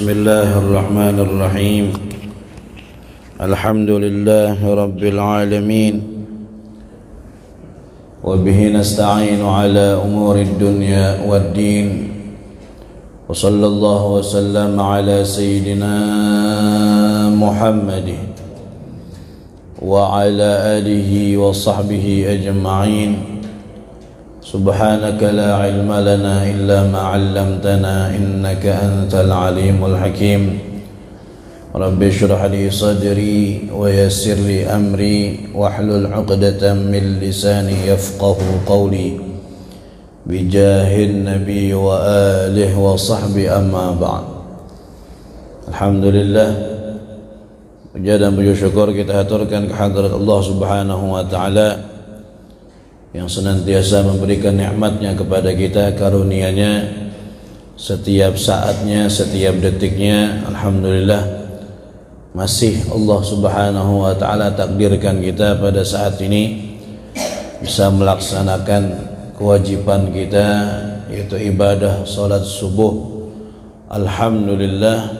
بسم الله الرحمن الرحيم الحمد لله رب العالمين وبه نستعين على أمور الدنيا والدين وصلى الله وسلم على سيدنا محمد وعلى آله وصحبه أجمعين سبحانك لا علم لنا إلا ما علمتنا إنك أنت العليم الحكيم رب اشرح لي صدري ويسر لي أمري واحلل عقدة من لساني يفقه قولي بجاه النبي وآله وصحبه أما بعد الحمد لله Puja dan puji syukur kita haturkan kehadirat Allah Subhanahu wa taala yang senantiasa memberikan nikmatnya kepada kita karunia-Nya setiap saatnya setiap detiknya alhamdulillah masih Allah Subhanahu wa taala takdirkan kita pada saat ini bisa melaksanakan kewajiban kita yaitu ibadah salat subuh alhamdulillah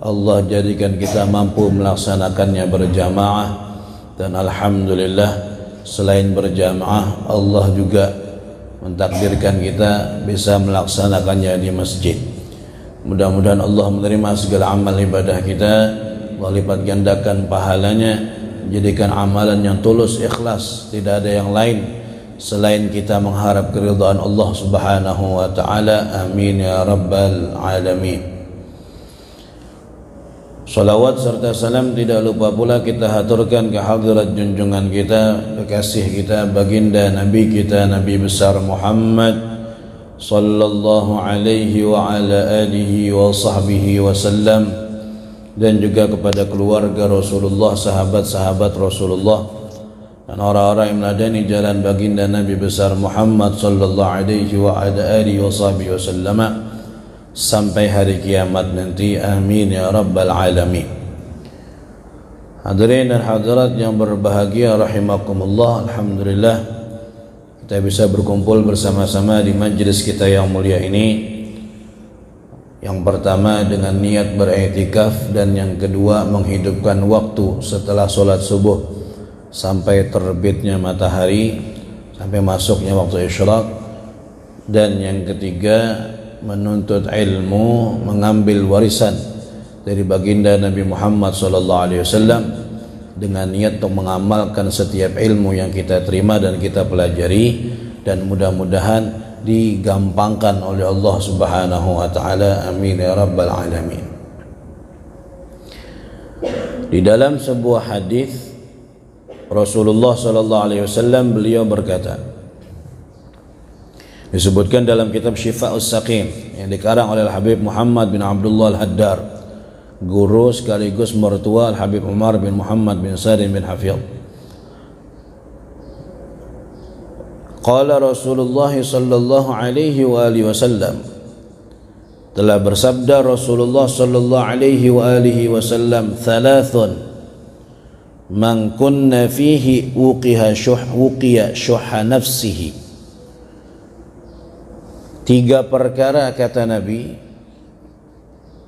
Allah jadikan kita mampu melaksanakannya berjamaah dan alhamdulillah selain berjamaah Allah juga mentakdirkan kita bisa melaksanakannya di masjid mudah-mudahan Allah menerima segala amal ibadah kita melipat gandakan pahalanya menjadikan amalan yang tulus ikhlas tidak ada yang lain selain kita mengharap keridhaan Allah Subhanahu wa taala amin ya rabbal alamin Salawat serta salam tidak lupa pula kita haturkan ke hadirat junjungan kita, kekasih kita, baginda Nabi kita, Nabi besar Muhammad sallallahu alaihi wa ala alihi wa sahbihi wa sallam dan juga kepada keluarga Rasulullah, sahabat-sahabat Rasulullah dan orang-orang yang meladani jalan baginda Nabi besar Muhammad sallallahu alaihi wa ala alihi wa sahbihi wa sallam. Wa sallam. sampai hari kiamat nanti amin ya rabbal alamin Hadirin dan hadirat yang berbahagia rahimakumullah alhamdulillah kita bisa berkumpul bersama-sama di majelis kita yang mulia ini yang pertama dengan niat beriktikaf dan yang kedua menghidupkan waktu setelah sholat subuh sampai terbitnya matahari sampai masuknya waktu isyraq dan yang ketiga menuntut ilmu, mengambil warisan dari baginda Nabi Muhammad sallallahu alaihi wasallam dengan niat untuk mengamalkan setiap ilmu yang kita terima dan kita pelajari dan mudah-mudahan digampangkan oleh Allah Subhanahu wa taala. Amin ya rabbal alamin. Di dalam sebuah hadis Rasulullah sallallahu alaihi wasallam beliau berkata, disebutkan dalam kitab Syifa us yang dikarang oleh habib Muhammad bin Abdullah Al-Haddar guru sekaligus mertua habib Umar bin Muhammad bin Sarin bin Hafiz Qala Rasulullah sallallahu alaihi wa alihi wasallam telah bersabda Rasulullah sallallahu alaihi wa alihi wasallam thalathun man kunna fihi uqiha syuh uqiya syuha nafsihi Tiga perkara kata Nabi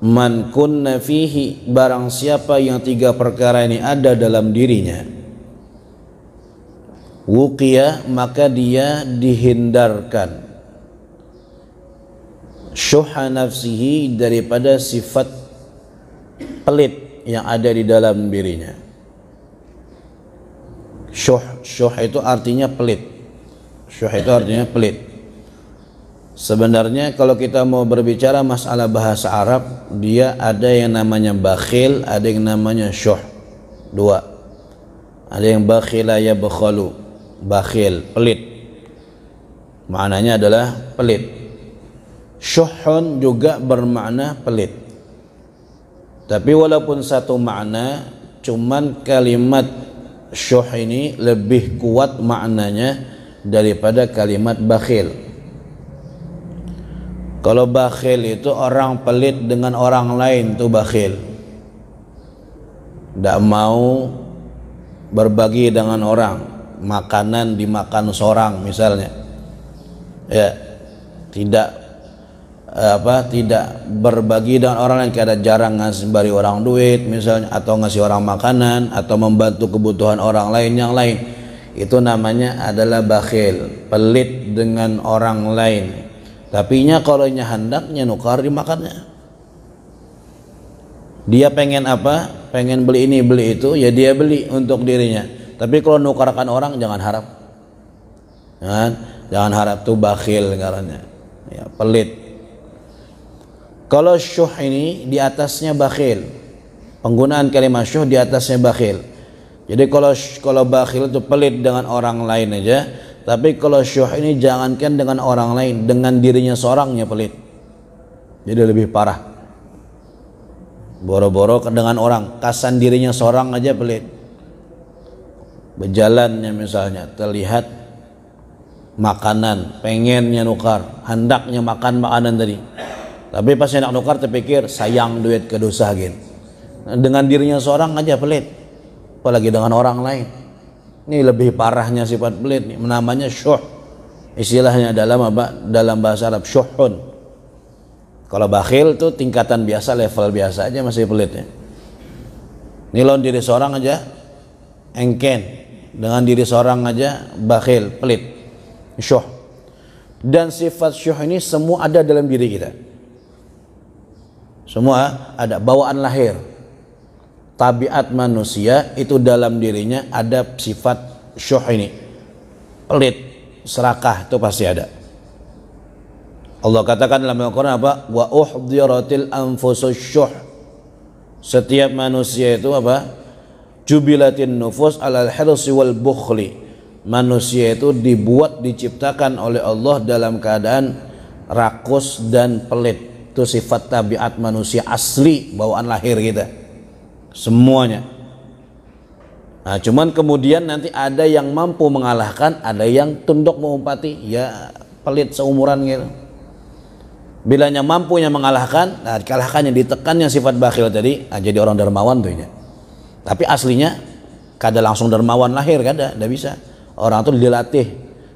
Man kunna fihi barang siapa yang tiga perkara ini ada dalam dirinya wukia maka dia dihindarkan Syuha nafsihi daripada sifat pelit yang ada di dalam dirinya Syuh, syuh itu artinya pelit Syuh itu artinya pelit Sebenarnya kalau kita mau berbicara masalah bahasa Arab, dia ada yang namanya bakhil, ada yang namanya syuh. Dua. Ada yang bakhila ya bakhalu. Bakhil, pelit. Maknanya adalah pelit. Syuhun juga bermakna pelit. Tapi walaupun satu makna, cuman kalimat syuh ini lebih kuat maknanya daripada kalimat bakhil. Kalau bakhil itu orang pelit dengan orang lain tuh bakhil. Tidak mau berbagi dengan orang, makanan dimakan seorang misalnya. Ya, tidak apa tidak berbagi dengan orang lain karena jarang ngasih bari orang duit misalnya atau ngasih orang makanan atau membantu kebutuhan orang lain yang lain itu namanya adalah bakhil pelit dengan orang lain tapi nya kalau nya handaknya nukar dimakannya. Dia pengen apa? Pengen beli ini, beli itu, ya dia beli untuk dirinya. Tapi kalau nukarkan orang jangan harap. Jangan, jangan harap tuh bakhil karanya. ya, pelit. Kalau syuh ini di atasnya bakhil. Penggunaan kalimat syuh di atasnya bakhil. Jadi kalau kalau bakhil itu pelit dengan orang lain aja, tapi kalau syuh ini jangankan dengan orang lain, dengan dirinya seorangnya pelit. Jadi lebih parah. Boro-boro dengan orang, kasan dirinya seorang aja pelit. Berjalannya misalnya terlihat makanan, pengennya nukar, hendaknya makan makanan tadi. Tapi pas nak nukar terpikir sayang duit ke dosa gitu. Dengan dirinya seorang aja pelit, apalagi dengan orang lain. Ini lebih parahnya sifat pelit nih, namanya syuh. Istilahnya dalam apa? Dalam bahasa Arab syuhun. Kalau bakhil itu tingkatan biasa, level biasa aja masih pelit ya. Nilon diri seorang aja engken. Dengan diri seorang aja bakhil, pelit. Syuh. Dan sifat syuh ini semua ada dalam diri kita. Semua ada bawaan lahir tabiat manusia itu dalam dirinya ada sifat syuh ini pelit serakah itu pasti ada Allah katakan dalam Al-Quran apa wa uhdiratil anfusus syuh setiap manusia itu apa jubilatin nufus alal hirsi wal bukhli manusia itu dibuat diciptakan oleh Allah dalam keadaan rakus dan pelit itu sifat tabiat manusia asli bawaan lahir kita semuanya nah cuman kemudian nanti ada yang mampu mengalahkan ada yang tunduk mengumpati ya pelit seumuran gitu bilanya mampunya mengalahkan nah ditekan yang sifat bakhil tadi nah, jadi orang dermawan tuh ya tapi aslinya kada langsung dermawan lahir kada tidak bisa orang itu dilatih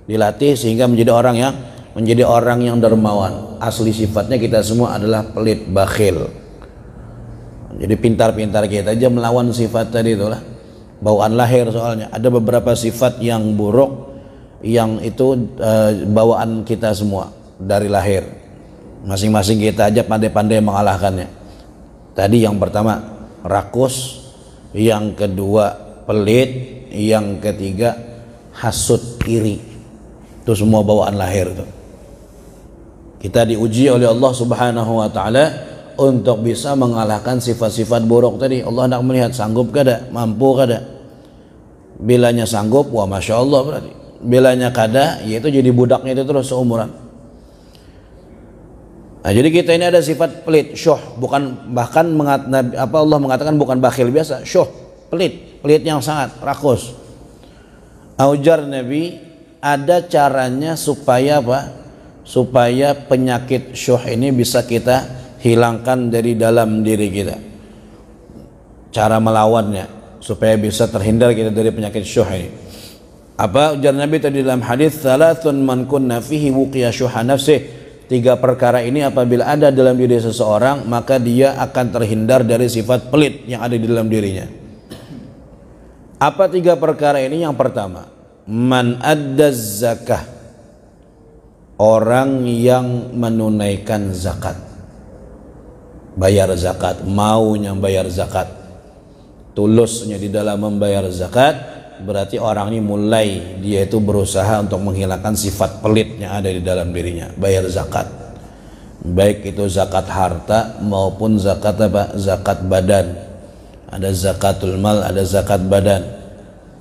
dilatih sehingga menjadi orang yang menjadi orang yang dermawan asli sifatnya kita semua adalah pelit bakhil jadi pintar-pintar kita aja melawan sifat tadi itulah. Bawaan lahir soalnya. Ada beberapa sifat yang buruk yang itu e, bawaan kita semua dari lahir. Masing-masing kita aja pandai-pandai mengalahkannya. Tadi yang pertama rakus, yang kedua pelit, yang ketiga hasut iri. Itu semua bawaan lahir itu. Kita diuji oleh Allah Subhanahu wa taala untuk bisa mengalahkan sifat-sifat buruk tadi Allah nak melihat sanggup kada mampu kada bilanya sanggup wah masya Allah berarti bilanya kada yaitu jadi budaknya itu terus seumuran nah, jadi kita ini ada sifat pelit syuh bukan bahkan mengat, apa Allah mengatakan bukan bakhil biasa syuh pelit pelit yang sangat rakus aujar Nabi ada caranya supaya apa supaya penyakit syuh ini bisa kita hilangkan dari dalam diri kita cara melawannya supaya bisa terhindar kita dari penyakit syuh ini apa ujar Nabi tadi dalam hadis salatun man kunna fihi wuqiya syuha nafsih tiga perkara ini apabila ada dalam diri seseorang maka dia akan terhindar dari sifat pelit yang ada di dalam dirinya apa tiga perkara ini yang pertama man adda zakah orang yang menunaikan zakat bayar zakat, maunya bayar zakat, tulusnya di dalam membayar zakat, berarti orang ini mulai dia itu berusaha untuk menghilangkan sifat pelit yang ada di dalam dirinya, bayar zakat. Baik itu zakat harta maupun zakat apa? Zakat badan. Ada zakatul mal, ada zakat badan.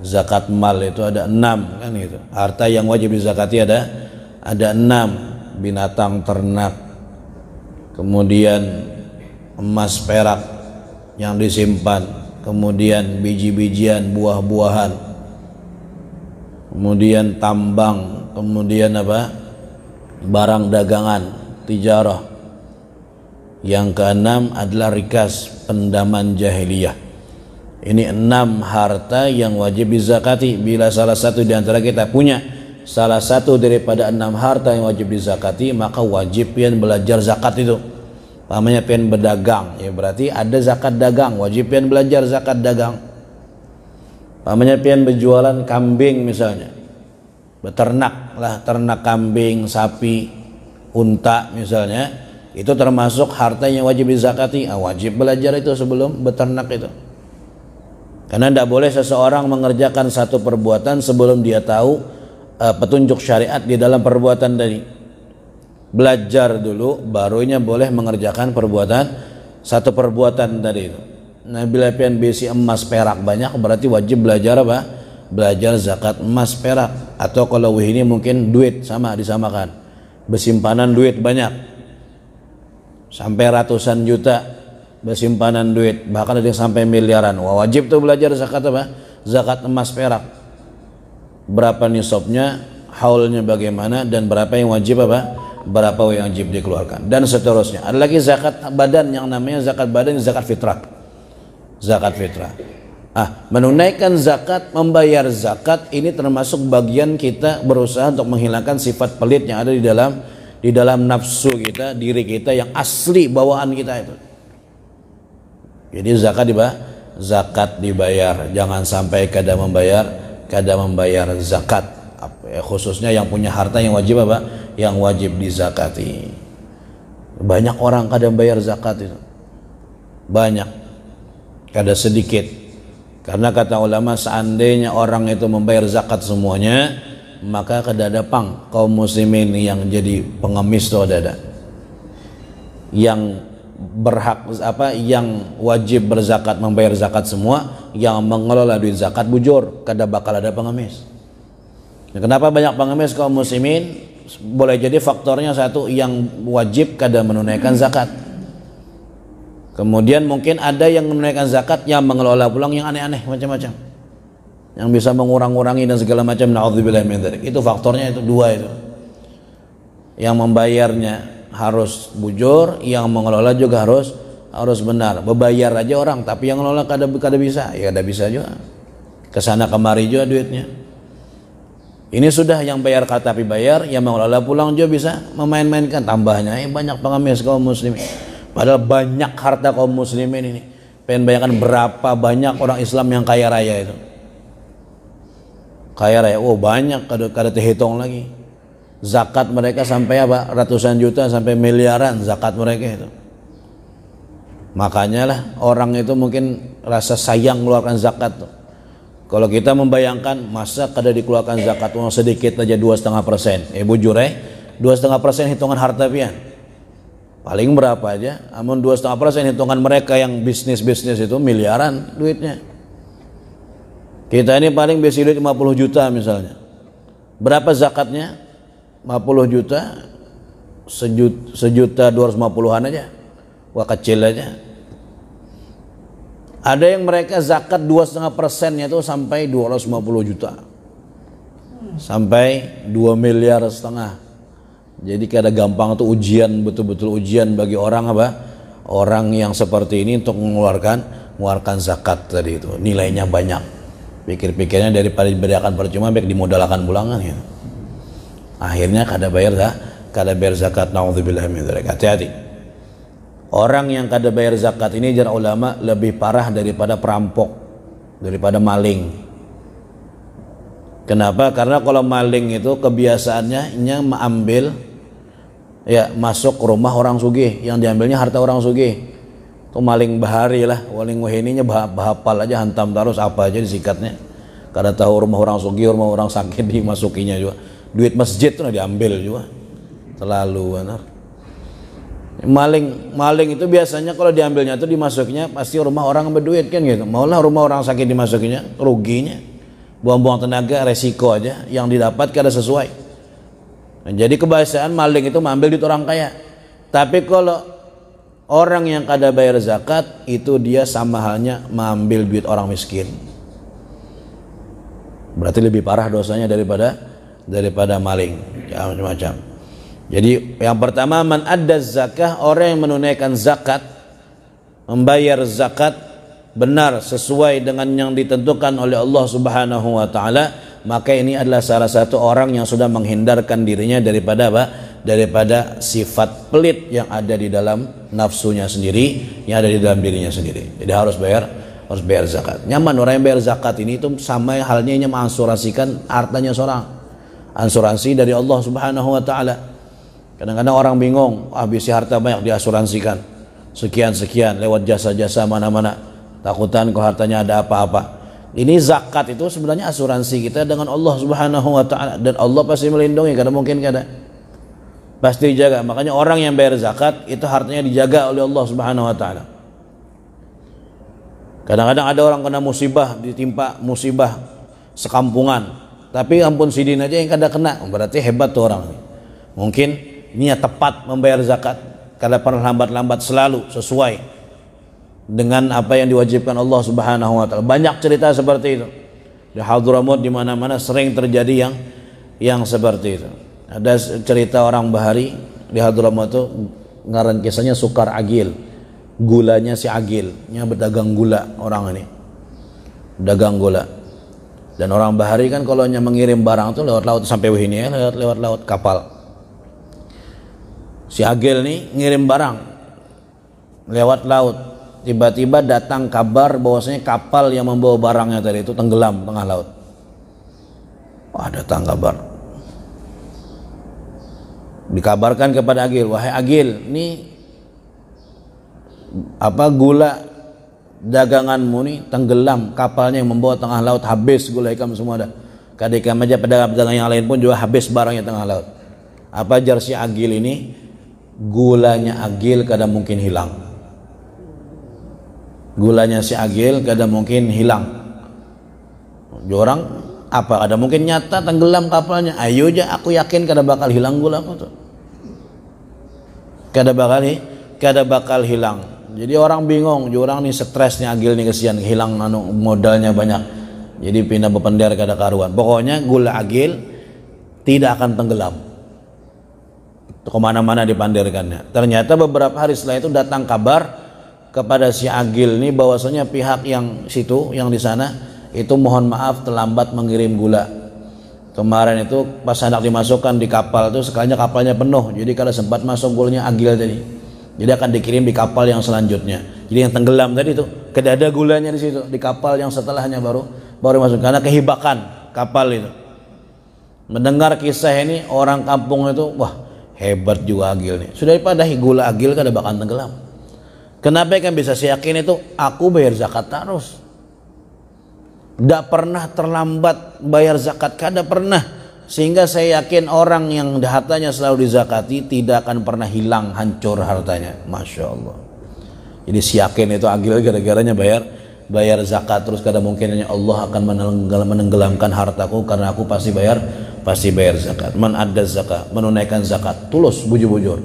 Zakat mal itu ada enam kan gitu. Harta yang wajib dizakati ada ada enam binatang ternak, kemudian emas perak yang disimpan kemudian biji-bijian buah-buahan kemudian tambang kemudian apa barang dagangan tijarah yang keenam adalah rikas pendaman jahiliyah ini enam harta yang wajib dizakati bila salah satu di antara kita punya salah satu daripada enam harta yang wajib dizakati maka wajib yang belajar zakat itu pamannya pengen berdagang ya berarti ada zakat dagang wajib pengen belajar zakat dagang pamannya pengen berjualan kambing misalnya beternak lah ternak kambing sapi unta misalnya itu termasuk harta yang wajib dizakati ah, wajib belajar itu sebelum beternak itu karena tidak boleh seseorang mengerjakan satu perbuatan sebelum dia tahu uh, petunjuk syariat di dalam perbuatan tadi belajar dulu barunya boleh mengerjakan perbuatan satu perbuatan tadi itu nah bila pian besi emas perak banyak berarti wajib belajar apa belajar zakat emas perak atau kalau ini mungkin duit sama disamakan bersimpanan duit banyak sampai ratusan juta bersimpanan duit bahkan ada yang sampai miliaran Wah, wajib tuh belajar zakat apa zakat emas perak berapa nisabnya haulnya bagaimana dan berapa yang wajib apa berapa yang wajib dikeluarkan dan seterusnya ada lagi zakat badan yang namanya zakat badan zakat fitrah zakat fitrah ah menunaikan zakat membayar zakat ini termasuk bagian kita berusaha untuk menghilangkan sifat pelit yang ada di dalam di dalam nafsu kita diri kita yang asli bawaan kita itu jadi zakat dibayar zakat dibayar jangan sampai kada membayar kada membayar zakat Eh, khususnya yang punya harta yang wajib apa yang wajib dizakati banyak orang kadang bayar zakat itu banyak kadang sedikit karena kata ulama seandainya orang itu membayar zakat semuanya maka kadang ada pang kaum muslimin yang jadi pengemis tuh ada yang berhak apa yang wajib berzakat membayar zakat semua yang mengelola duit zakat bujur kada bakal ada pengemis kenapa banyak pengemis kaum muslimin? Boleh jadi faktornya satu yang wajib kada menunaikan zakat. Kemudian mungkin ada yang menunaikan zakat yang mengelola pulang yang aneh-aneh macam-macam. Yang bisa mengurang-urangi dan segala macam naudzubillah min Itu faktornya itu dua itu. Yang membayarnya harus bujur, yang mengelola juga harus harus benar bebayar aja orang tapi yang mengelola kada kada bisa ya kada bisa juga kesana kemari juga duitnya ini sudah yang bayar kata tapi bayar, yang mengelola pulang juga bisa memain-mainkan tambahnya. Eh, banyak pengemis kaum muslimin. Padahal banyak harta kaum muslimin ini. Pengen bayangkan berapa banyak orang Islam yang kaya raya itu. Kaya raya, oh banyak kada kada terhitung lagi. Zakat mereka sampai apa? Ratusan juta sampai miliaran zakat mereka itu. Makanya lah orang itu mungkin rasa sayang mengeluarkan zakat tuh kalau kita membayangkan masa kada dikeluarkan zakat uang sedikit aja dua setengah persen, eh bujur eh dua setengah persen hitungan harta pian. Paling berapa aja? Amun dua setengah persen hitungan mereka yang bisnis bisnis itu miliaran duitnya. Kita ini paling besi duit lima puluh juta misalnya. Berapa zakatnya? Lima puluh juta, sejuta, sejuta 250-an aja. Wah kecil aja ada yang mereka zakat 2,5 persennya itu sampai 250 juta. Sampai 2 miliar setengah. Jadi kada gampang tuh ujian, betul-betul ujian bagi orang apa? Orang yang seperti ini untuk mengeluarkan mengeluarkan zakat tadi itu. Nilainya banyak. Pikir-pikirnya daripada diberikan percuma baik dimodalkan pulangan ya. Akhirnya kada bayar dah, kada bayar zakat Hati-hati. Orang yang kada bayar zakat ini jar ulama lebih parah daripada perampok, daripada maling. Kenapa? Karena kalau maling itu kebiasaannya nya mengambil ya masuk rumah orang sugih, yang diambilnya harta orang sugih. Itu maling bahari lah, maling wahininya bah bahapal aja hantam terus apa aja disikatnya. Kada tahu rumah orang sugih, rumah orang sakit dimasukinya juga. Duit masjid tuh nah diambil juga. Terlalu benar maling maling itu biasanya kalau diambilnya itu dimasuknya pasti rumah orang berduit kan gitu maulah rumah orang sakit dimasukinya, ruginya buang-buang tenaga resiko aja yang didapat kada sesuai nah, jadi kebiasaan maling itu mengambil di orang kaya tapi kalau orang yang kada bayar zakat itu dia sama halnya mengambil duit orang miskin berarti lebih parah dosanya daripada daripada maling ya macam-macam jadi yang pertama man ada zakah orang yang menunaikan zakat membayar zakat benar sesuai dengan yang ditentukan oleh Allah Subhanahu wa taala maka ini adalah salah satu orang yang sudah menghindarkan dirinya daripada apa? daripada sifat pelit yang ada di dalam nafsunya sendiri yang ada di dalam dirinya sendiri. Jadi harus bayar harus bayar zakat. Nyaman orang yang bayar zakat ini itu sama halnya yang mengasuransikan hartanya seorang. asuransi dari Allah Subhanahu wa taala Kadang-kadang orang bingung, ah, habisi harta banyak diasuransikan. Sekian-sekian lewat jasa-jasa mana-mana. Takutan kok hartanya ada apa-apa. Ini zakat itu sebenarnya asuransi kita dengan Allah Subhanahu wa taala dan Allah pasti melindungi karena mungkin kada pasti dijaga. Makanya orang yang bayar zakat itu hartanya dijaga oleh Allah Subhanahu wa taala. Kadang-kadang ada orang kena musibah, ditimpa musibah sekampungan. Tapi ampun sidin aja yang kada kena, berarti hebat tuh orang. Mungkin niat tepat membayar zakat karena pernah lambat-lambat selalu sesuai dengan apa yang diwajibkan Allah Subhanahu wa taala. Banyak cerita seperti itu. Di hadramaut di mana-mana sering terjadi yang yang seperti itu. Ada cerita orang Bahari di hadramaut itu ngaran kisahnya Sukar Agil. Gulanya si Agil, dia berdagang gula orang ini. Dagang gula. Dan orang Bahari kan kalau hanya mengirim barang tuh lewat laut sampai ini ya, lewat lewat laut kapal si Agil nih ngirim barang lewat laut tiba-tiba datang kabar bahwasanya kapal yang membawa barangnya tadi itu tenggelam tengah laut wah datang kabar dikabarkan kepada Agil wahai Agil nih apa gula daganganmu nih tenggelam kapalnya yang membawa tengah laut habis gula ikan semua dah kadang aja pedagang-pedagang yang lain pun juga habis barangnya tengah laut apa si Agil ini gulanya agil kadang mungkin hilang gulanya si agil kadang mungkin hilang orang apa ada mungkin nyata tenggelam kapalnya ayo aja aku yakin kada bakal hilang gula aku tuh kada bakal nih kada bakal hilang jadi orang bingung orang nih stresnya agil nih kesian hilang anu modalnya banyak jadi pindah bepender kada karuan pokoknya gula agil tidak akan tenggelam kemana-mana dipandirkannya. Ternyata beberapa hari setelah itu datang kabar kepada si Agil ini bahwasanya pihak yang situ yang di sana itu mohon maaf terlambat mengirim gula. Kemarin itu pas anak dimasukkan di kapal itu sekalinya kapalnya penuh. Jadi kalau sempat masuk gulanya Agil tadi. Jadi akan dikirim di kapal yang selanjutnya. Jadi yang tenggelam tadi itu kedada gulanya di situ di kapal yang setelahnya baru baru masuk karena kehibakan kapal itu. Mendengar kisah ini orang kampung itu wah hebat juga Agil nih sudah pada gula Agil kan ada bakal tenggelam kenapa ya kan bisa saya yakin itu aku bayar zakat terus tidak pernah terlambat bayar zakat kada pernah sehingga saya yakin orang yang hartanya selalu dizakati tidak akan pernah hilang hancur hartanya Masya Allah jadi si itu agil gara-garanya bayar bayar zakat terus kada mungkinnya Allah akan menenggelamkan hartaku karena aku pasti bayar pasti bayar zakat man ada zakat menunaikan zakat tulus bujur-bujur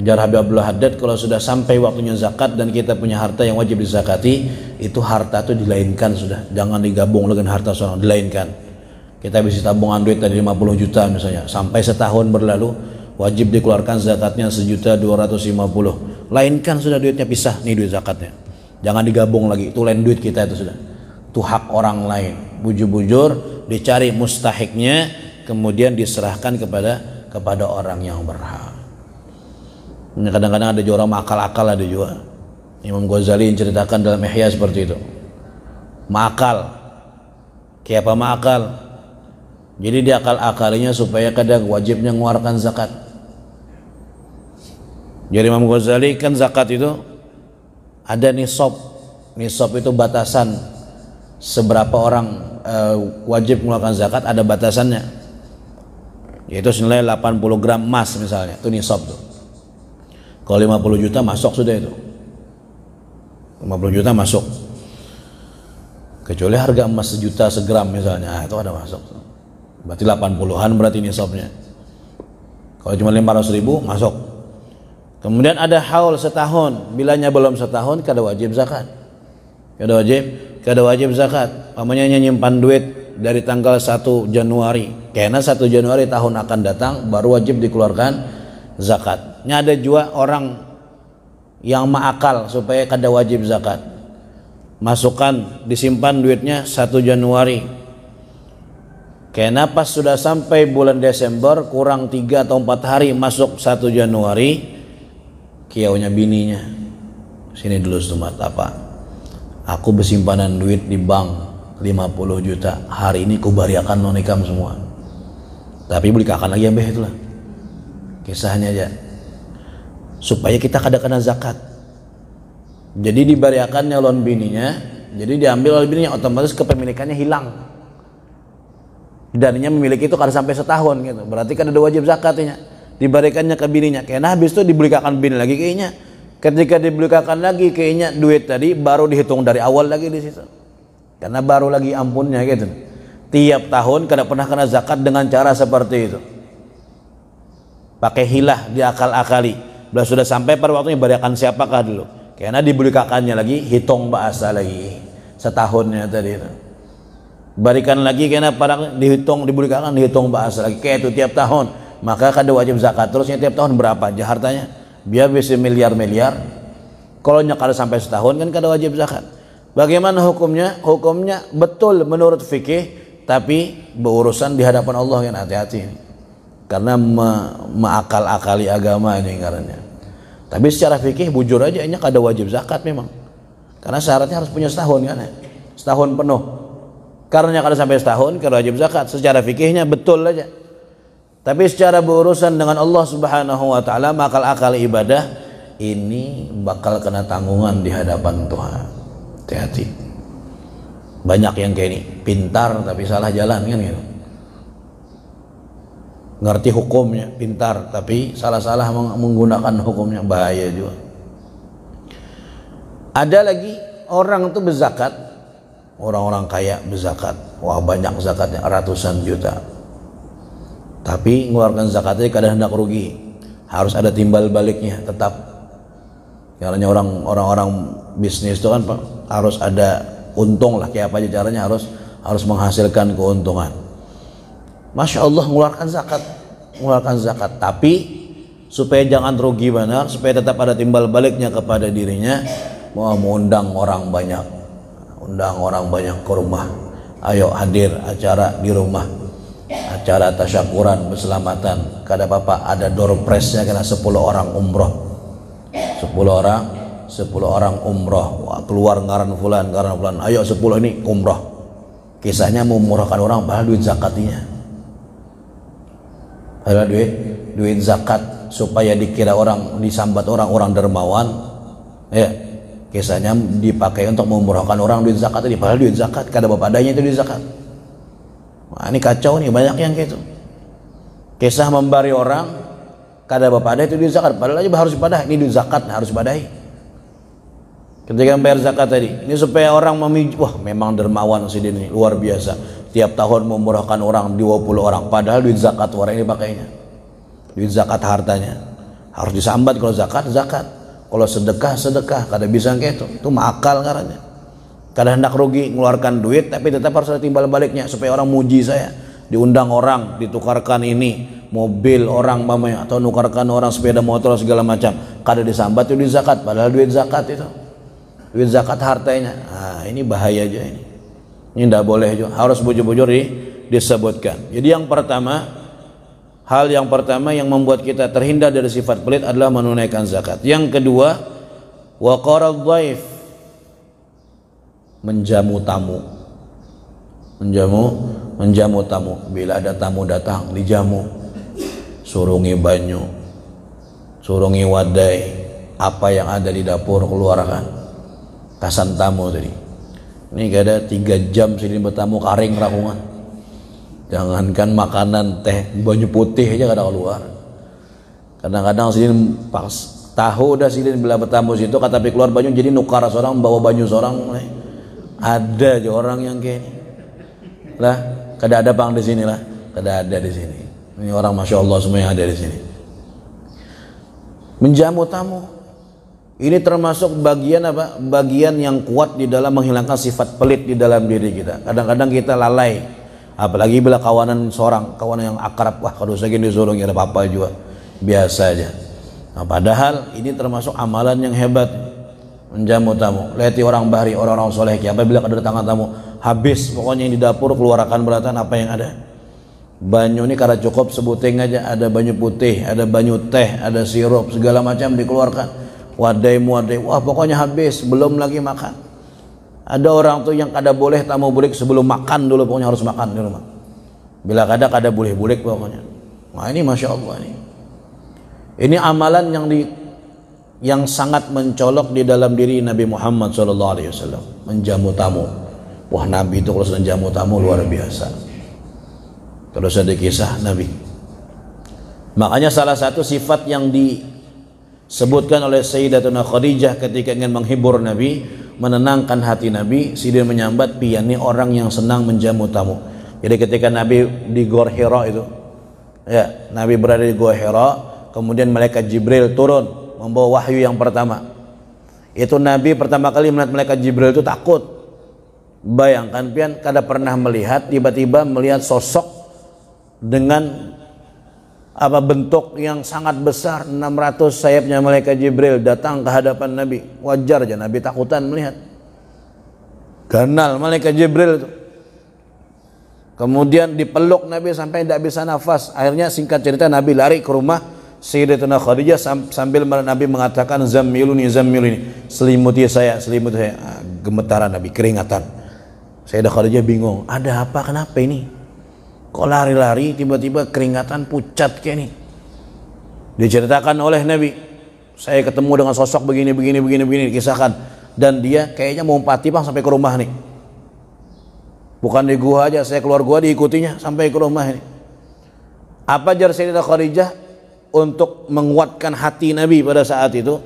ajar Habib Abdullah Haddad kalau sudah sampai waktunya zakat dan kita punya harta yang wajib dizakati itu harta itu dilainkan sudah jangan digabung dengan harta seorang dilainkan kita bisa tabungan duit tadi 50 juta misalnya sampai setahun berlalu wajib dikeluarkan zakatnya sejuta 250 lainkan sudah duitnya pisah nih duit zakatnya jangan digabung lagi itu lain duit kita itu sudah itu hak orang lain bujur-bujur dicari mustahiknya kemudian diserahkan kepada kepada orang yang berhak kadang-kadang ada juga orang makal akal ada juga Imam Ghazali yang ceritakan dalam Ihya seperti itu makal kayak apa makal jadi dia akal akalinya supaya kadang wajibnya mengeluarkan zakat jadi Imam Ghazali kan zakat itu ada nisab nisab itu batasan seberapa orang Eh, wajib mengeluarkan zakat ada batasannya yaitu senilai 80 gram emas misalnya itu nisab tuh kalau 50 juta masuk sudah itu 50 juta masuk kecuali harga emas sejuta segram misalnya nah, itu ada masuk berarti 80-an berarti nisabnya kalau cuma 500 ribu masuk kemudian ada haul setahun bilanya belum setahun kada wajib zakat kada wajib kada wajib zakat pamannya nyimpan duit dari tanggal 1 Januari karena 1 Januari tahun akan datang baru wajib dikeluarkan zakat ini ada juga orang yang maakal supaya kada wajib zakat masukkan disimpan duitnya 1 Januari karena pas sudah sampai bulan Desember kurang 3 atau 4 hari masuk 1 Januari kiaunya bininya sini dulu semat apa aku bersimpanan duit di bank 50 juta hari ini kubariakan nonikam semua tapi beli kakan lagi yang beh itulah kisahnya aja supaya kita kada kena zakat jadi dibariakan nyalon bininya jadi diambil oleh bininya otomatis kepemilikannya hilang dan memiliki itu kada sampai setahun gitu berarti kan ada wajib zakatnya dibarikannya ke bininya karena habis itu dibeli kakan bini lagi kayaknya Ketika dibelikan lagi kayaknya duit tadi baru dihitung dari awal lagi di sisa, Karena baru lagi ampunnya gitu. Tiap tahun kena pernah kena zakat dengan cara seperti itu. Pakai hilah diakal-akali. Bila sudah sampai pada waktunya beriakan siapakah dulu. Karena dibelikakannya lagi hitung bahasa lagi setahunnya tadi itu. Berikan lagi karena pada dihitung dibelikakan dihitung bahasa lagi kayak itu tiap tahun. Maka kada wajib zakat terusnya tiap tahun berapa aja hartanya? Biar bisa miliar-miliar. Kalau nyakar sampai setahun kan kada wajib zakat. Bagaimana hukumnya? Hukumnya betul menurut fikih tapi berurusan di hadapan Allah yang hati-hati karena me akali agama ini karenanya tapi secara fikih bujur aja ini kada wajib zakat memang karena syaratnya harus punya setahun kan ya? setahun penuh karena kada sampai setahun kada wajib zakat secara fikihnya betul aja tapi secara berurusan dengan Allah Subhanahu wa taala, maka akal ibadah ini bakal kena tanggungan di hadapan Tuhan. Hati-hati. Banyak yang kayak ini, pintar tapi salah jalan kan gitu. Ngerti hukumnya, pintar tapi salah-salah menggunakan hukumnya bahaya juga. Ada lagi orang itu berzakat, orang-orang kaya berzakat. Wah, banyak zakatnya, ratusan juta tapi mengeluarkan zakatnya kadang hendak rugi, harus ada timbal baliknya tetap. Caranya orang orang-orang bisnis itu kan harus ada untung lah kayak apa aja caranya harus harus menghasilkan keuntungan. Masya Allah mengeluarkan zakat, mengeluarkan zakat, tapi supaya jangan rugi benar, supaya tetap ada timbal baliknya kepada dirinya, mau mengundang orang banyak, undang orang banyak ke rumah, ayo hadir acara di rumah, acara tasyakuran keselamatan kada apa ada door pressnya kena 10 orang umroh 10 orang 10 orang umroh Wah, keluar ngaran fulan ngaran fulan ayo 10 ini umroh kisahnya memurahkan orang padahal duit zakatnya padahal duit duit zakat supaya dikira orang disambat orang orang dermawan ya kisahnya dipakai untuk memurahkan orang duit zakat ini padahal duit zakat kada bapak adanya itu duit zakat Wah, ini kacau nih banyak yang gitu. Kisah membari orang kada bapada itu duit zakat padahal aja harus ibadah ini duit zakat harus badahi ketika membayar zakat tadi ini supaya orang memij wah memang dermawan si ini luar biasa tiap tahun memurahkan orang 20 orang padahal duit zakat orang ini pakainya duit zakat hartanya harus disambat kalau zakat zakat kalau sedekah sedekah kada bisa gitu itu makal karanya Kadang hendak rugi mengeluarkan duit tapi tetap harus ada timbal baliknya supaya orang muji saya. Diundang orang, ditukarkan ini, mobil orang mamanya atau nukarkan orang sepeda motor segala macam. Kadang disambat itu di zakat padahal duit zakat itu. Duit zakat hartanya. Ah, ini bahaya aja ini. Ini tidak boleh juga. Harus bujur-bujur di, disebutkan. Jadi yang pertama Hal yang pertama yang membuat kita terhindar dari sifat pelit adalah menunaikan zakat. Yang kedua, waqarad dhaif menjamu tamu menjamu menjamu tamu bila ada tamu datang dijamu surungi banyu surungi wadai apa yang ada di dapur keluarkan kasan tamu tadi ini gak ada tiga jam sini bertamu kering rakungan jangankan makanan teh banyu putih aja gak ada keluar kadang-kadang sini pas tahu udah sini bila bertamu situ kata keluar banyu jadi nukar seorang bawa banyu seorang eh. Ada aja orang yang kayak ini. Lah, kada ada pang di sini lah. Kada ada di sini. Ini orang masya Allah semua yang ada di sini. Menjamu tamu. Ini termasuk bagian apa? Bagian yang kuat di dalam menghilangkan sifat pelit di dalam diri kita. Kadang-kadang kita lalai. Apalagi bila kawanan seorang, kawanan yang akrab. Wah, kalau saya gini disuruh ada apa-apa juga. Biasa aja. Nah, padahal ini termasuk amalan yang hebat menjamu tamu leti orang bahari orang-orang soleh apabila tangan tamu habis pokoknya yang di dapur keluarkan beratan apa yang ada banyu ini karena cukup sebuting aja ada banyu putih ada banyu teh ada sirup segala macam dikeluarkan wadai muadai wah pokoknya habis belum lagi makan ada orang tuh yang kada boleh tamu bulik sebelum makan dulu pokoknya harus makan di rumah, bila kada kada boleh bulik pokoknya wah ini masya Allah ini ini amalan yang di yang sangat mencolok di dalam diri Nabi Muhammad SAW menjamu tamu wah Nabi itu kalau sedang jamu tamu luar biasa terus ada kisah Nabi makanya salah satu sifat yang disebutkan oleh Sayyidatuna Khadijah ketika ingin menghibur Nabi menenangkan hati Nabi Sidin menyambat piani orang yang senang menjamu tamu jadi ketika Nabi di Gor Hira itu ya Nabi berada di Gor Hira kemudian malaikat Jibril turun membawa wahyu yang pertama itu Nabi pertama kali melihat malaikat Jibril itu takut bayangkan pian kada pernah melihat tiba-tiba melihat sosok dengan apa bentuk yang sangat besar 600 sayapnya malaikat Jibril datang ke hadapan Nabi wajar aja Nabi takutan melihat kenal malaikat Jibril itu kemudian dipeluk Nabi sampai tidak bisa nafas akhirnya singkat cerita Nabi lari ke rumah Sayyidatina Khadijah sambil Nabi mengatakan zammiluni zammiluni selimuti saya selimuti saya ah, gemetaran Nabi keringatan Sayyidah Khadijah bingung ada apa kenapa ini kok lari-lari tiba-tiba keringatan pucat kayak ini diceritakan oleh Nabi saya ketemu dengan sosok begini begini begini begini dikisahkan dan dia kayaknya mau empati bang sampai ke rumah nih bukan di gua aja saya keluar gua diikutinya sampai ke rumah ini apa jar Sayyidah Khadijah untuk menguatkan hati Nabi pada saat itu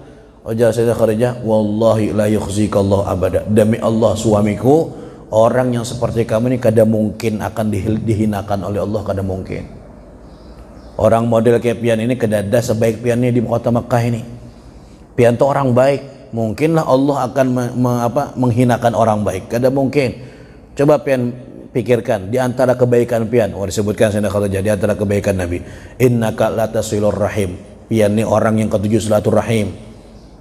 Oja Sayyidah Khadijah Wallahi la yukhzikallah abada Demi Allah suamiku Orang yang seperti kamu ini kada mungkin akan dihinakan oleh Allah kada mungkin Orang model kayak pian ini kada ada sebaik piannya di kota Mekah ini Pian orang baik Mungkinlah Allah akan apa, menghinakan orang baik Kada mungkin Coba pian pikirkan di antara kebaikan pian oh disebutkan sana kalau jadi antara kebaikan Nabi innaka latasilur rahim pian ini orang yang ketujuh silaturahim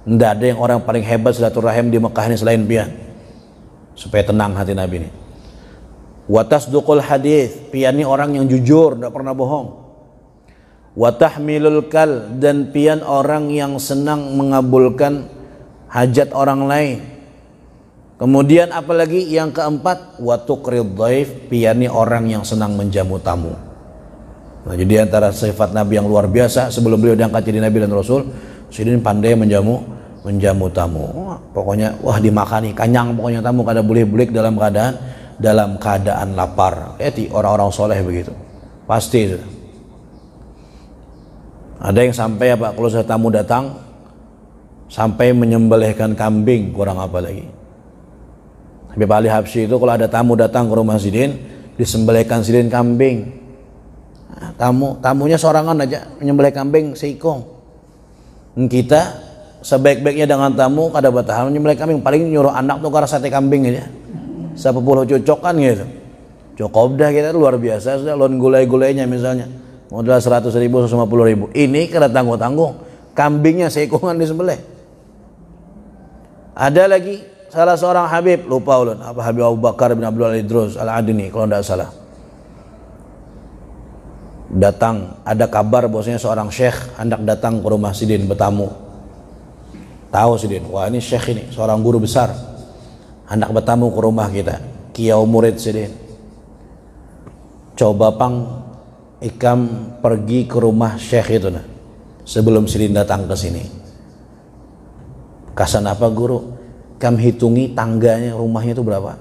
tidak ada yang orang paling hebat silaturahim di Mekah ini selain pian supaya tenang hati Nabi ini watas dukul hadis pian ini orang yang jujur tidak pernah bohong milul kal dan pian orang yang senang mengabulkan hajat orang lain Kemudian apalagi yang keempat waktu dhaif, piani orang yang senang menjamu tamu. Nah, jadi antara sifat Nabi yang luar biasa sebelum beliau diangkat jadi Nabi dan Rasul, Sidin pandai menjamu menjamu tamu. Wah, pokoknya wah dimakani kanyang pokoknya tamu kada boleh bulik dalam keadaan dalam keadaan lapar. Eti orang-orang soleh begitu. Pasti itu. Ada yang sampai apa kalau tamu datang sampai menyembelihkan kambing kurang apa lagi Habib Ali Habsyi itu kalau ada tamu datang ke rumah Sidin, disembelihkan Sidin kambing. Nah, tamu, tamunya seorangan aja menyembelih kambing seikong. Kita sebaik-baiknya dengan tamu kada batahan menyembelih kambing paling nyuruh anak tuh karena sate kambing aja. Sepuluh cocok kan gitu. Cukup dah kita luar biasa sudah lon gulai-gulainya misalnya. Modal seratus ribu, puluh ribu. Ini kada tanggung-tanggung. Kambingnya seikongan disembelih. Ada lagi salah seorang Habib lupa ulun apa Habib Abu Bakar bin Abdul Idrus Al adini kalau tidak salah datang ada kabar bosnya seorang syekh hendak datang ke rumah Sidin bertamu tahu Sidin wah ini syekh ini seorang guru besar hendak bertamu ke rumah kita kiau murid Sidin coba pang ikam pergi ke rumah syekh itu nah sebelum Sidin datang ke sini kasan apa guru kamu hitungi tangganya rumahnya itu berapa?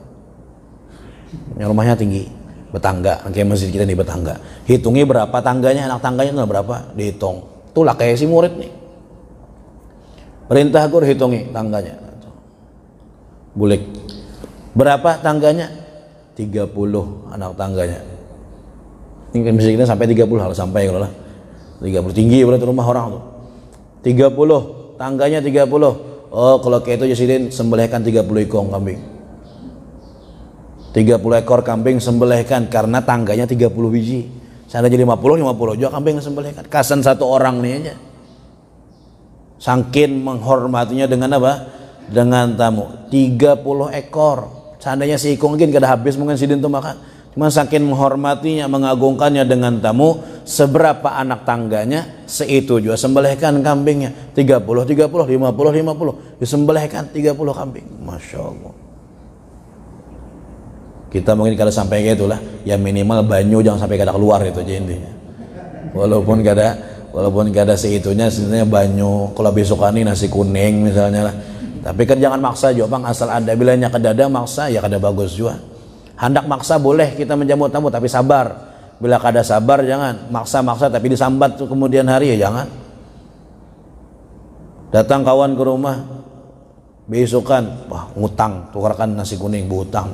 Yang rumahnya tinggi, bertangga. Kayak masjid kita di bertangga. Hitungi berapa tangganya, anak tangganya itu berapa? Dihitung. Itulah kayak si murid nih. Perintah guru hitungi tangganya. Bulik. Berapa tangganya? 30 anak tangganya. Ini kan masjid kita sampai 30 kalau sampai kalau lah. 30 tinggi berarti rumah orang tuh. 30 tangganya 30 oh kalau kayak itu Yasidin sembelihkan 30 ekor kambing 30 ekor kambing sembelihkan karena tangganya 30 biji puluh, 50 50 juga kambing sembelihkan kasan satu orang nih aja sangkin menghormatinya dengan apa dengan tamu 30 ekor seandainya si ikung mungkin kada habis mungkin Sidin tuh makan Cuma saking menghormatinya, mengagungkannya dengan tamu, seberapa anak tangganya, seitu juga. Sembelihkan kambingnya, 30, 30, 50, 50. Disembelihkan 30 kambing. Masya Allah. Kita mungkin kalau sampai ke itulah, ya minimal banyu jangan sampai kada keluar itu aja intinya. Walaupun kada walaupun kada seitunya sebenarnya banyu kalau besok ini nasi kuning misalnya lah tapi kan jangan maksa juga bang asal ada bilanya kedada maksa ya kada bagus juga Handak maksa boleh kita menjamu tamu tapi sabar. Bila kada sabar jangan maksa-maksa tapi disambat kemudian hari ya jangan. Datang kawan ke rumah besokan wah ngutang tukarkan nasi kuning butang.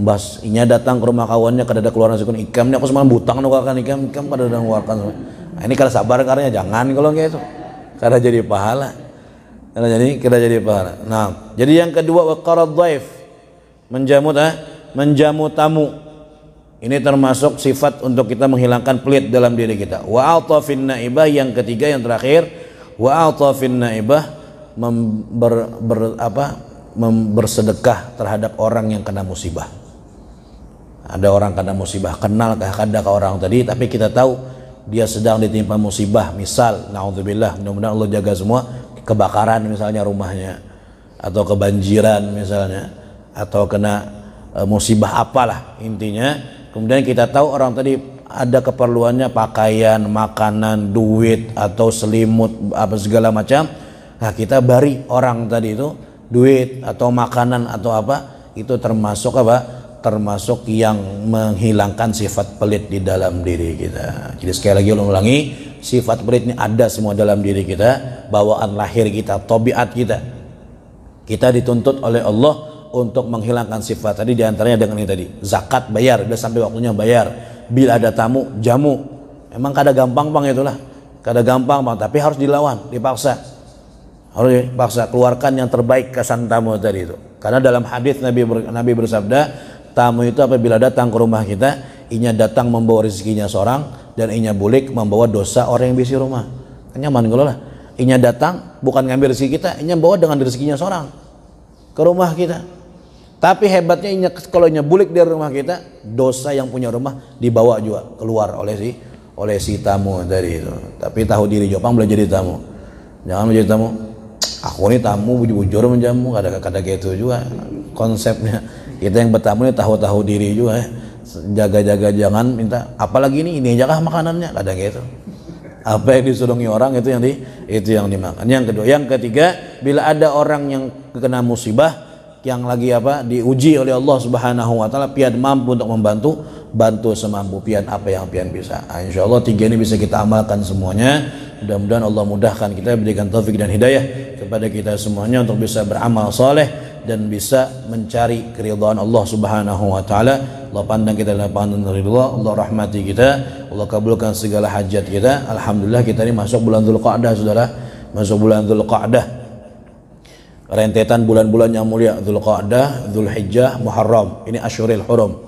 Mbas inya datang ke rumah kawannya kada ada keluar nasi kuning ikamnya aku semalam butang nukarkan ikam ikam kada ada ngeluarkan. Nah, ini kada sabar karena jangan kalau gitu. Kada jadi pahala. Kada nah, jadi kada jadi pahala. Nah, jadi yang kedua waqarad dhaif menjamu ah eh, menjamu tamu. Ini termasuk sifat untuk kita menghilangkan pelit dalam diri kita. Wa atafin naibah yang ketiga yang terakhir wa atafin naibah member, ber, apa, bersedekah terhadap orang yang kena musibah. Ada orang kena musibah, kenal ada ke orang tadi tapi kita tahu dia sedang ditimpa musibah, misal naudzubillah, mudah-mudahan Allah jaga semua kebakaran misalnya rumahnya atau kebanjiran misalnya atau kena Eh, musibah apalah intinya kemudian kita tahu orang tadi ada keperluannya pakaian makanan duit atau selimut apa segala macam nah kita bari orang tadi itu duit atau makanan atau apa itu termasuk apa termasuk yang menghilangkan sifat pelit di dalam diri kita. Jadi sekali lagi ulang ulangi, sifat pelit ini ada semua dalam diri kita, bawaan lahir kita, tobiat kita. Kita dituntut oleh Allah untuk menghilangkan sifat tadi diantaranya dengan ini tadi zakat bayar udah sampai waktunya bayar bila ada tamu jamu emang kada gampang bang itulah kada gampang bang tapi harus dilawan dipaksa harus dipaksa keluarkan yang terbaik kesan tamu tadi itu karena dalam hadis Nabi Nabi bersabda tamu itu apabila datang ke rumah kita inya datang membawa rezekinya seorang dan inya bulik membawa dosa orang yang bisi rumah nyaman kalau lah inya datang bukan ngambil rezeki kita inya bawa dengan rezekinya seorang ke rumah kita tapi hebatnya kalau nyebulik dari rumah kita, dosa yang punya rumah dibawa juga keluar oleh si oleh si tamu dari itu. Tapi tahu diri Jepang boleh jadi tamu. Jangan menjadi tamu. Aku ini tamu bujur menjamu, kadang-kadang gitu juga konsepnya. Kita yang bertamu ini tahu-tahu diri juga eh. Jaga-jaga jangan minta apalagi ini ini aja kah makanannya, kadang gitu. Apa yang disodongi orang itu yang di itu yang dimakan. Yang kedua, yang ketiga, bila ada orang yang kena musibah yang lagi apa diuji oleh Allah Subhanahu wa taala pian mampu untuk membantu bantu semampu pian apa yang pian bisa. Nah, insya Allah tiga ini bisa kita amalkan semuanya. Mudah-mudahan Allah mudahkan kita berikan taufik dan hidayah kepada kita semuanya untuk bisa beramal soleh dan bisa mencari keridhaan Allah Subhanahu wa taala. Allah pandang kita dalam pandangan ridha, Allah rahmati kita, Allah kabulkan segala hajat kita. Alhamdulillah kita ini masuk bulan Dzulqa'dah Saudara. Masuk bulan Dzulqa'dah rentetan bulan-bulan yang mulia Zulqa'dah, Zulhijjah, Muharram ini Ashuril Hurum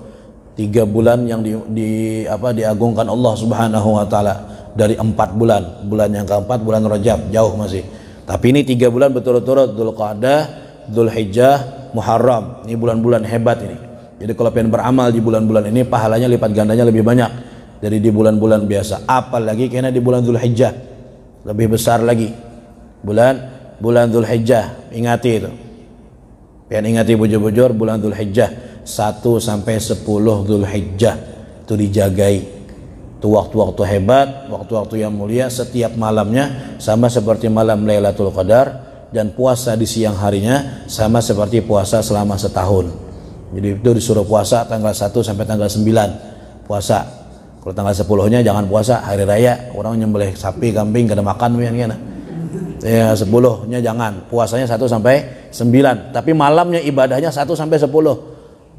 tiga bulan yang di, di apa diagungkan Allah Subhanahu wa taala dari empat bulan bulan yang keempat bulan Rajab jauh masih tapi ini tiga bulan berturut-turut Zulqa'dah, Zulhijjah, Muharram ini bulan-bulan hebat ini jadi kalau pengen beramal di bulan-bulan ini pahalanya lipat gandanya lebih banyak dari di bulan-bulan biasa apalagi karena di bulan Zulhijjah lebih besar lagi bulan bulan Dzulhijjah ingati itu Pian ingati bujur-bujur bulan Dzulhijjah 1 sampai 10 Dzulhijjah itu dijagai. Itu waktu-waktu hebat, waktu-waktu yang mulia setiap malamnya sama seperti malam Lailatul Qadar dan puasa di siang harinya sama seperti puasa selama setahun. Jadi itu disuruh puasa tanggal 1 sampai tanggal 9 puasa. Kalau tanggal 10-nya jangan puasa hari raya, orang nyembelih sapi, kambing, kena makan yang nah. Ya, sepuluhnya jangan. Puasanya satu sampai sembilan, Tapi malamnya ibadahnya satu sampai sepuluh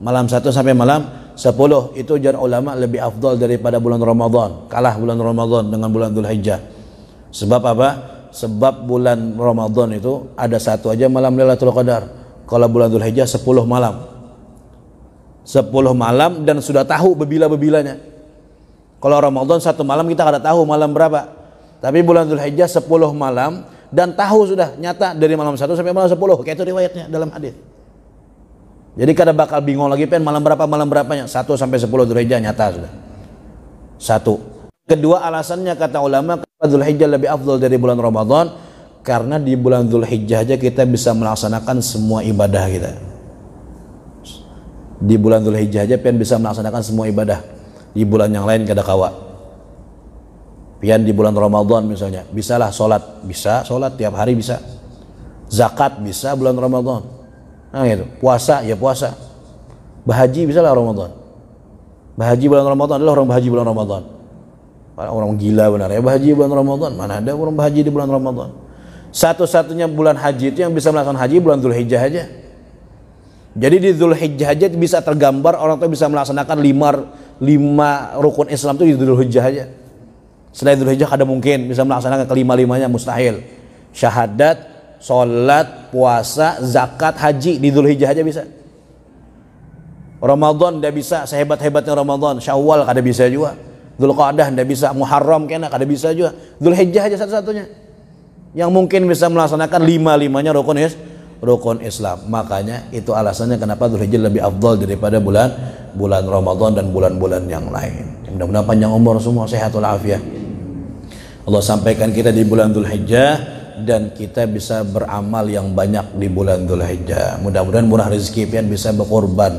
Malam satu sampai malam sepuluh itu jar ulama lebih afdol daripada bulan Ramadan. Kalah bulan Ramadan dengan bulan hijjah. Sebab apa? Sebab bulan Ramadan itu ada satu aja malam Lailatul Qadar. Kalau bulan hijjah sepuluh malam. sepuluh malam dan sudah tahu bebila-bebilanya. Kalau Ramadan satu malam kita kada tahu malam berapa. Tapi bulan hijjah sepuluh malam dan tahu sudah nyata dari malam 1 sampai malam 10 kayak itu riwayatnya dalam hadis jadi kada bakal bingung lagi pen malam berapa malam berapanya satu sampai 10 Dzulhijjah nyata sudah satu kedua alasannya kata ulama kenapa Dzulhijjah lebih afdol dari bulan Ramadan karena di bulan Dzulhijjah aja kita bisa melaksanakan semua ibadah kita di bulan Dzulhijjah aja pen bisa melaksanakan semua ibadah di bulan yang lain kada kawa Pian di bulan Ramadan misalnya, bisalah sholat, bisa sholat tiap hari bisa. Zakat bisa bulan Ramadan. Nah gitu. Puasa ya puasa. Bahaji bisalah Ramadan. Bahaji bulan Ramadan adalah orang bahaji bulan Ramadan. Orang gila benar ya bahaji bulan Ramadan. Mana ada orang bahaji di bulan Ramadan? Satu-satunya bulan haji itu yang bisa melakukan haji bulan Zulhijjah aja. Jadi di Zulhijjah aja bisa tergambar orang tuh bisa melaksanakan lima lima rukun Islam itu di Zulhijjah aja. Selain Hijjah ada mungkin bisa melaksanakan kelima-limanya mustahil. Syahadat, sholat, puasa, zakat, haji di Hijjah aja bisa. Ramadan tidak bisa sehebat-hebatnya Ramadan, Syawal kada bisa juga. Qadah tidak bisa, Muharram kena kada bisa juga. Hijjah aja satu-satunya. Yang mungkin bisa melaksanakan lima-limanya rukun is ya rukun Islam. Makanya itu alasannya kenapa Zulhijjah lebih afdal daripada bulan bulan Ramadan dan bulan-bulan yang lain. Mudah-mudahan panjang umur semua sehat walafiat. Allah sampaikan kita di bulan Zulhijjah dan kita bisa beramal yang banyak di bulan Zulhijjah. Mudah-mudahan murah rezeki pian bisa berkorban.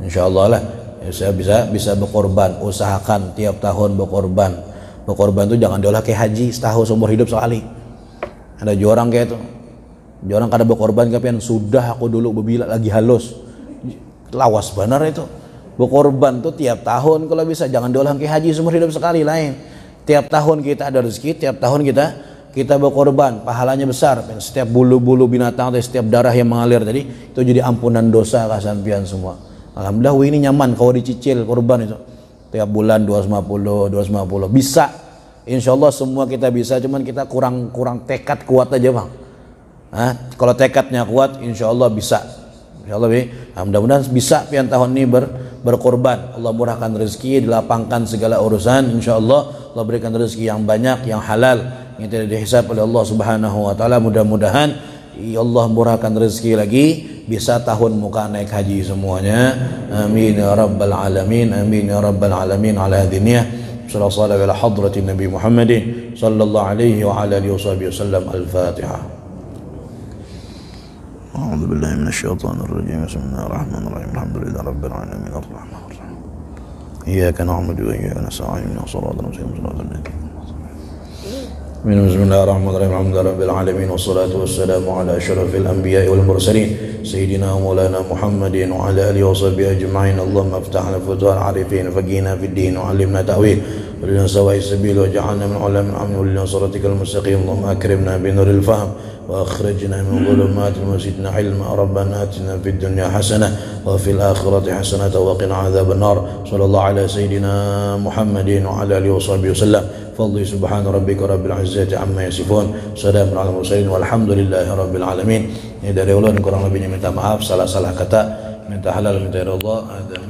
Insyaallah lah bisa bisa bisa berkorban, usahakan tiap tahun berkorban. Berkorban itu jangan diolah kayak haji setahun seumur hidup sekali. Ada juga orang kayak itu Jorang kada berkorban kapan sudah aku dulu bebilak lagi halus. Lawas benar itu. Berkorban tuh tiap tahun kalau bisa jangan diulang ke haji seumur hidup sekali lain. Tiap tahun kita ada rezeki, tiap tahun kita kita berkorban, pahalanya besar. Setiap bulu-bulu binatang atau setiap darah yang mengalir tadi itu jadi ampunan dosa kasan pian semua. Alhamdulillah ini nyaman kalau dicicil korban itu. Tiap bulan 250, 250 bisa. Insya Allah semua kita bisa, cuman kita kurang kurang tekad kuat aja bang Hah? Kalau tekadnya kuat, insya Allah bisa. Insya Allah, nah, mudah-mudahan bisa pian tahun ini ber, berkorban. Allah murahkan rezeki, dilapangkan segala urusan. Insya Allah, Allah berikan rezeki yang banyak, yang halal, yang tidak dihisap oleh Allah Subhanahu Wa Taala. Mudah-mudahan ya Allah murahkan rezeki lagi bisa tahun muka naik haji semuanya amin ya rabbal alamin amin ya rabbal alamin ala hadiniyah صلى الله على حضرة النبي محمد صلى الله عليه وعلى آله وصحبه وسلم الفاتحة أعوذ بالله من الشيطان الرجيم بسم الله الرحمن الرحيم الحمد لله رب العالمين الرحمن الرحيم إياك نعبد وإياك نستعين من صراط المستقيم صراط الذين من بسم الله الرحمن الرحيم الحمد لله رب العالمين والصلاة والسلام على أشرف الأنبياء والمرسلين سيدنا مولانا محمد وعلى آله وصحبه أجمعين اللهم افتح لنا فتوح العارفين فقينا في الدين وعلمنا تأويل ولنا سواء السبيل وجعلنا من علماء من عمل ولنصرتك المستقيم اللهم أكرمنا بنور الفهم وأخرجنا من ظلمات وزدنا علما ربنا آتنا في الدنيا حسنة وفي الآخرة حسنة وقنا عذاب النار صلى الله على سيدنا محمد وعلى آله وصحبه وسلم فضل سبحان ربك رب العزة عما يصفون سلام على المرسلين والحمد لله رب العالمين ini dari ulun kurang lebihnya minta maaf salah من kata من halal الله آدم